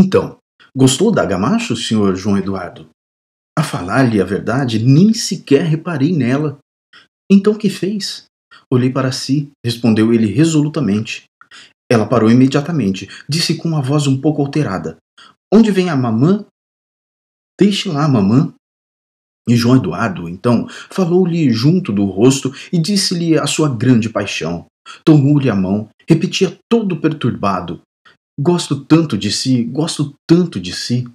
Então, gostou da Gamacho, senhor João Eduardo? A falar-lhe a verdade, nem sequer reparei nela. Então o que fez? Olhei para si, respondeu ele resolutamente. Ela parou imediatamente, disse com uma voz um pouco alterada: Onde vem a mamã? Deixe lá a mamã. E João Eduardo, então, falou-lhe junto do rosto e disse-lhe a sua grande paixão. Tomou-lhe a mão, repetia todo perturbado: Gosto tanto de si, gosto tanto de si.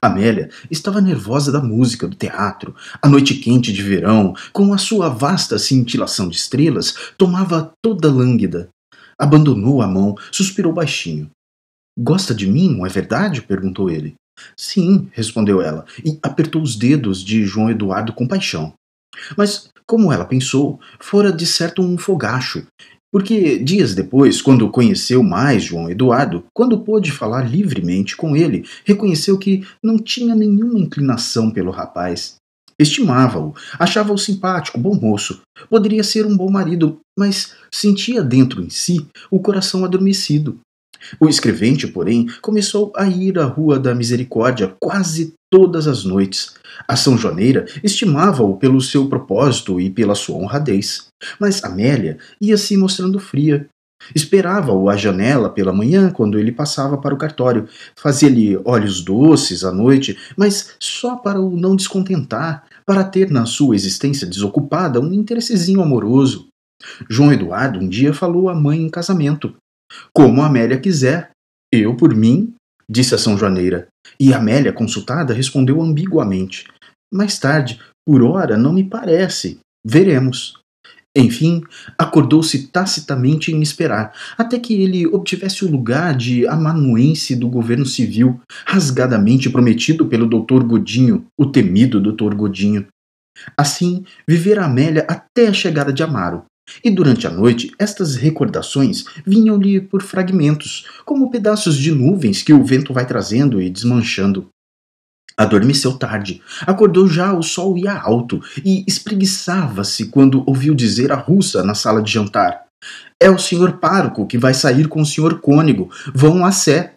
Amélia estava nervosa da música, do teatro. A noite quente de verão, com a sua vasta cintilação de estrelas, tomava toda lânguida. Abandonou a mão, suspirou baixinho. Gosta de mim, não é verdade? perguntou ele. Sim, respondeu ela, e apertou os dedos de João Eduardo com paixão. Mas, como ela pensou, fora de certo um fogacho, porque dias depois, quando conheceu mais João Eduardo, quando pôde falar livremente com ele, reconheceu que não tinha nenhuma inclinação pelo rapaz. Estimava-o, achava-o simpático, bom moço, poderia ser um bom marido, mas sentia dentro em si o coração adormecido. O escrevente, porém, começou a ir à Rua da Misericórdia quase todas as noites, a São Joaneira estimava-o pelo seu propósito e pela sua honradez, mas Amélia ia se mostrando fria. Esperava-o à janela pela manhã quando ele passava para o cartório, fazia-lhe olhos doces à noite, mas só para o não descontentar, para ter na sua existência desocupada um interessezinho amoroso. João Eduardo um dia falou à mãe em casamento. Como Amélia quiser, eu, por mim, disse a São Joaneira. E Amélia, consultada, respondeu ambiguamente. Mais tarde, por ora, não me parece. Veremos. Enfim, acordou-se tacitamente em esperar, até que ele obtivesse o lugar de amanuense do governo civil, rasgadamente prometido pelo doutor Godinho, o temido doutor Godinho. Assim, vivera Amélia até a chegada de Amaro, e durante a noite, estas recordações vinham-lhe por fragmentos, como pedaços de nuvens que o vento vai trazendo e desmanchando. Adormeceu tarde, acordou já o sol ia alto e espreguiçava-se quando ouviu dizer a russa na sala de jantar: É o senhor pároco que vai sair com o senhor cônego, vão a sé.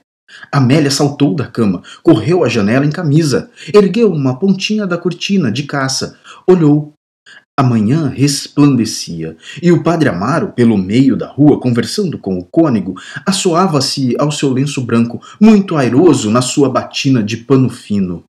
Amélia saltou da cama, correu à janela em camisa, ergueu uma pontinha da cortina de caça, olhou a manhã resplandecia, e o padre Amaro, pelo meio da rua, conversando com o cônego, assoava-se ao seu lenço branco, muito airoso na sua batina de pano fino.